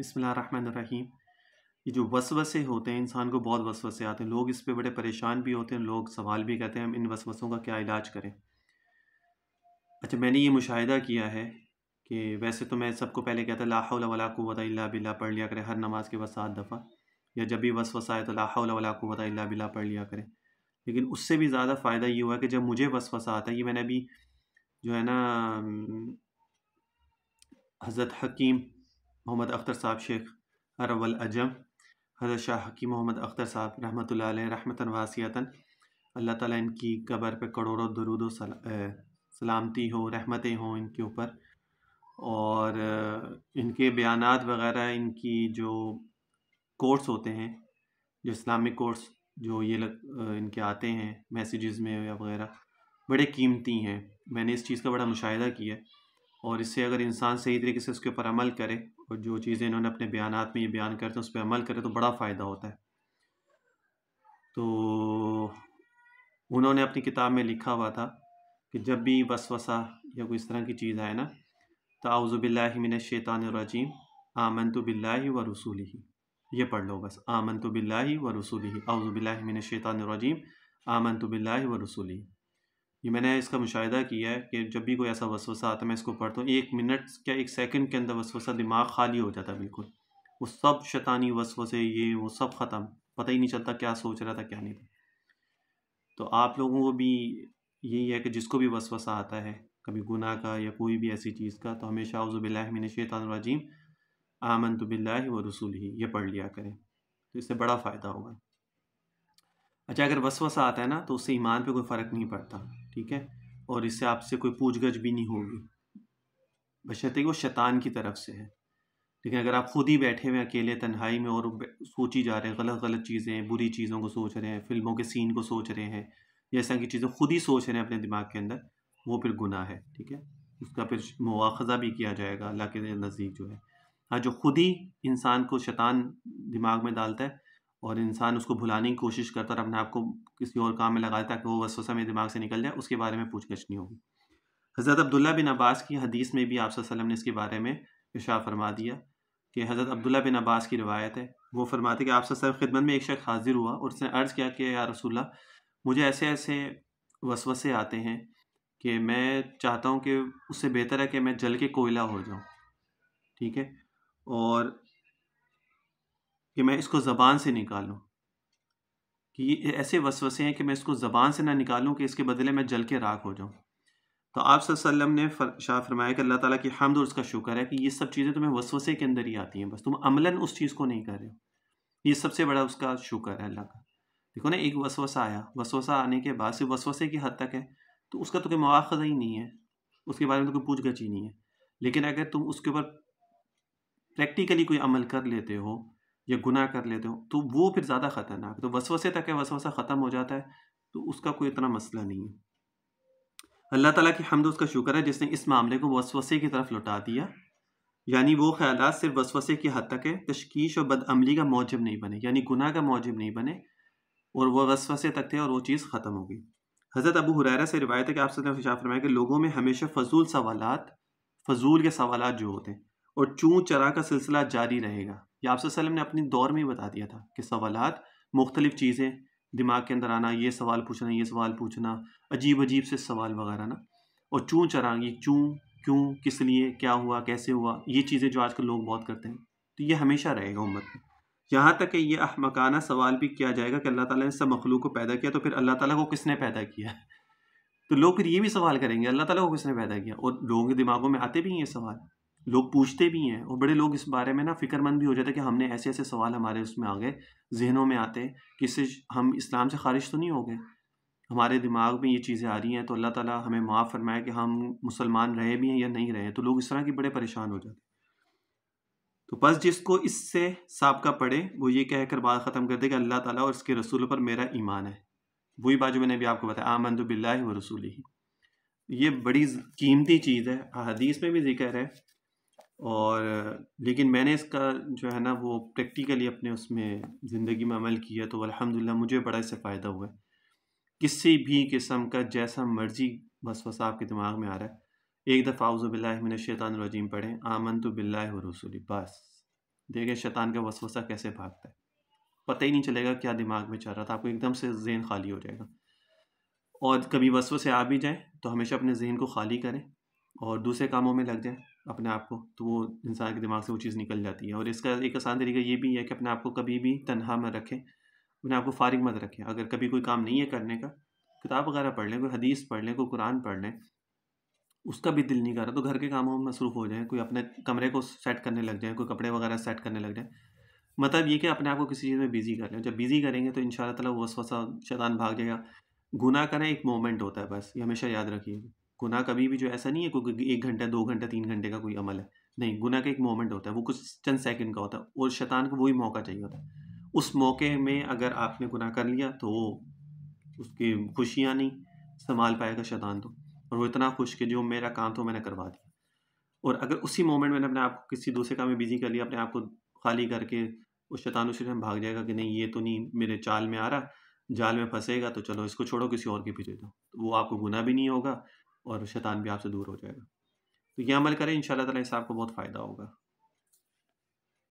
बिसमीम ये जो वसवसे होते हैं इंसान को बहुत वसवसे आते हैं लोग इस पे बड़े परेशान भी होते हैं लोग सवाल भी कहते हैं हम इन वसवसों का क्या इलाज करें अच्छा मैंने ये मुशाहिदा किया है कि वैसे तो मैं सबको पहले कहता लाहौल वला कुत बिल्ला पढ़ लिया करें हर नमाज के बाद सात दफ़ा या जब भी वसवसा आए तो लाहौल वला कुत बिल्ला पढ़ लिया करें लेकिन उससे भी ज़्यादा फ़ायदा ये हुआ कि जब मुझे वसवसा आता है ये मैंने अभी जो है ना हज़रत हकीम मोहम्मद अख्तर साहब शेख अरवल अजम हज़रत शाह हकी मोहम्मद अख्तर साहब रहमत रहमतन वासीतन अल्लाह ताला इनकी कबर पे करोड़ों दरूद सलामती हो रहमतें हों इनके ऊपर और इनके बयान वगैरह इनकी जो कोर्स होते हैं जो इस्लामिक कोर्स जो ये लग इनके आते हैं मैसेजेस में या वगैरह बड़े कीमती हैं मैंने इस चीज़ का बड़ा मुशाह किया और इससे अगर इंसान सही तरीके से उसके ऊपर अमल करे और जो चीज़ें इन्होंने अपने बयान में ये बयान करते हैं उस पर अमल करें तो बड़ा फ़ायदा होता है तो उन्होंने अपनी किताब में लिखा हुआ था कि जब भी वसवसा या कोई इस तरह की चीज़ आए ना तो शैतान रजीम आमन तो बिल्ला व रसूल ही ये पढ़ लो बस आमन तो बिल्ला व रसूल ही शैतान रजीम आमन तो बिल्ला व रसूल ही ये मैंने इसका मुशाहिदा किया है कि जब भी कोई ऐसा वसवसा आता है मैं इसको पढ़ता हूँ एक मिनट क्या एक सेकंड के अंदर वसवसा दिमाग खाली हो जाता है बिल्कुल वो सब शैतानी वसवसे ये वो सब ख़त्म पता ही नहीं चलता क्या सोच रहा था क्या नहीं था तो आप लोगों को भी यही है कि जिसको भी वसवसा आता है कभी गुनाह का या कोई भी ऐसी चीज़ का तो हमेशा उज़बिल्लाशैतरजीम आमन तो बिल्ला व रसूल ही ये पढ़ लिया करें तो इससे बड़ा फ़ायदा होगा अच्छा अगर वसवसा आता है ना तो उससे ईमान पे कोई फ़र्क नहीं पड़ता ठीक है और इससे आपसे कोई पूछ गछ भी नहीं होगी बशर्ते वो शैतान की तरफ से है लेकिन अगर आप खुद ही बैठे हुए अकेले तन्हाई में और सोच ही जा रहे हैं गलत गलत चीज़ें बुरी चीज़ों को सोच रहे हैं फिल्मों के सीन को सोच रहे हैं जैसा कि चीज़ें खुद ही सोच रहे हैं अपने दिमाग के अंदर वो फिर गुनाह है ठीक है उसका फिर मुआखजा भी किया जाएगा अल्लाह के नज़दीक जो है हाँ जो खुद ही इंसान को शैतान दिमाग में डालता है और इंसान उसको भुलाने की कोशिश करता और अपने आप को किसी और काम में लगा ताकि वो वसवसा मेरे दिमाग से निकल जाए उसके बारे में पूछगछ नहीं होगी हज़रत अब्दुल्ला बिन अब्बास की हदीस में भी आप ने इसके बारे में इशा फरमा दिया कि हज़रत अब्दुल्ला बिन अब्बास की रिवायत है वो फरमाते कि आप खिदमत में एक शख्स हाजिर हुआ और उसने अर्ज़ किया कि या रसूल्ला मुझे ऐसे ऐसे वसवसे आते हैं कि मैं चाहता हूँ कि उससे बेहतर है कि मैं जल के कोयला हो जाऊँ ठीक है और कि मैं इसको ज़बान से निकालूं कि ये ऐसे वसवसे हैं कि मैं इसको ज़बान से ना निकालूं कि इसके बदले मैं जल के राख हो जाऊं तो आप सल्लम ने फर, शाह फरमाया कि अल्लाह ताला की हमद और उसका शुक्र है कि ये सब चीज़ें तुम्हें वसवसे के अंदर ही आती हैं बस तुम अमला उस चीज़ को नहीं कर रहे हो ये सबसे बड़ा उसका शुक्र है अल्लाह का देखो ना एक वसवसा आया वसवसा आने के बाद सिर्फ वसवसे की हद तक है तो उसका तो कोई मवाखजा ही नहीं है उसके बारे में तो कोई पूछ गछ ही नहीं है लेकिन अगर तुम उसके ऊपर प्रैक्टिकली कोई अमल कर लेते हो या गुनाह कर लेते हो तो वो फिर ज़्यादा ख़तरनाक तो वसवसे तक है वसवसा ख़त्म हो जाता है तो उसका कोई इतना मसला नहीं है अल्लाह ताला की हमद उसका शुक्र है जिसने इस मामले को वसवसे की तरफ लौटा दिया यानी वो ख्याल सिर्फ वसवसे की हद तक है तशकीश और बदअमली का मौजब नहीं बने यानी गुनाह का मौजब नहीं बने और वह वसवसे तक थे और वो चीज़ ख़त्म हो गई हज़रत अबू हुरैरा से रिवायत है कि आप सदा फरमाया कि लोगों में हमेशा फजूल सवालत फजूल के सवाल जो होते हैं और चूँ चरा का सिलसिला जारी रहेगा यह आप वसलम ने अपनी दौर में ही बता दिया था कि सवालत मुख्तलिफ चीज़ें दिमाग के अंदर आना ये सवाल पूछना ये सवाल पूछना अजीब अजीब से सवाल वगैरह ना और चूँ चरांगी चूँ क्यों किस लिए क्या हुआ कैसे हुआ ये चीज़ें जो आजकल लोग बहुत करते हैं तो ये हमेशा रहेगा उम्मत में यहाँ तक कि यह अहमकाना सवाल भी किया जाएगा कि अल्लाह ताला ने सब मखलूक को पैदा किया तो फिर अल्लाह ताला को किसने पैदा किया तो लोग फिर ये भी सवाल करेंगे अल्लाह ताला को किसने पैदा किया और लोगों के दिमागों में आते भी हैं ये सवाल लोग पूछते भी हैं और बड़े लोग इस बारे में ना फ़िक्रमंद भी हो जाते हैं कि हमने ऐसे ऐसे सवाल हमारे उसमें आ गए जहनों में आते हैं कि इससे हम इस्लाम से खारिज तो नहीं हो गए हमारे दिमाग में ये चीज़ें आ रही हैं तो अल्लाह ताला हमें माफ़ फरमाए कि हम मुसलमान रहे भी हैं या नहीं रहे तो लोग इस तरह के बड़े परेशान हो जाते तो बस जिसको इससे सबका पड़े वो ये कहकर बात ख़त्म कर दे कि अल्लाह ताला और इसके रसूल पर मेरा ईमान है वही बात जो मैंने भी आपको बताया आमन तो बिल्ला व रसूल ही ये बड़ी कीमती चीज़ है हदीस में भी जिक्र है और लेकिन मैंने इसका जो है ना वो प्रैक्टिकली अपने उसमें ज़िंदगी में अमल किया तो अलहमदिल्ला मुझे बड़ा इससे फ़ायदा हुआ है किसी भी किस्म का जैसा मर्जी बस वसा आपके दिमाग में आ रहा है एक दफ़ा उज़बिल्लिन शैतानरजीम पढ़ें आमन तो बिल्ला रसूली बस देखें शैतान का वसवसा कैसे भागता है पता ही नहीं चलेगा क्या दिमाग में चल रहा था आपको एकदम से जहन खाली हो जाएगा और कभी वसवसे आ भी जाएँ तो हमेशा अपने जहन को खाली करें और दूसरे कामों में लग जाएँ अपने आप को तो वो इंसान के दिमाग से वो चीज़ निकल जाती है और इसका एक आसान तरीका ये भी है कि अपने आप को कभी भी तनहा मत रखें अपने आप को फारिग मत रखें अगर कभी कोई काम नहीं है करने का किताब वगैरह पढ़ लें कोई हदीस पढ़ लें कोई कुरान पढ़ लें उसका भी दिल नहीं कर रहा तो घर के कामों में मसरूफ़ हो जाए कोई अपने कमरे को सेट करने लग जाए कोई कपड़े वगैरह सेट करने लग जाए मतलब ये कि अपने आप को किसी चीज़ में बिज़ी कर लें जब बिज़ी करेंगे तो इन शाला वसवसा शैतान भाग जाएगा गुना करें एक मोमेंट होता है बस ये हमेशा याद रखिएगा गुना कभी भी जो ऐसा नहीं है कोई एक घंटा दो घंटा तीन घंटे का कोई अमल है नहीं गुना का एक मोमेंट होता है वो कुछ चंद सेकंड का होता है और शैतान को वही मौका चाहिए होता है उस मौके में अगर आपने गुना कर लिया तो उसकी खुशियाँ नहीं संभाल पाएगा शैतान तो और वो इतना खुश कि जो मेरा काम तो मैंने करवा दिया और अगर उसी मोमेंट मैंने अपने आप को किसी दूसरे काम में बिजी कर लिया अपने आप को खाली करके उस शैतान उसी टाइम भाग जाएगा कि नहीं ये तो नहीं मेरे चाल में आ रहा जाल में फंसेगा तो चलो इसको छोड़ो किसी और के पीछे जाओ तो वो आपको गुना भी नहीं होगा और शैतान भी आपसे दूर हो जाएगा तो ये अमल करें इन शाह आपको बहुत फ़ायदा होगा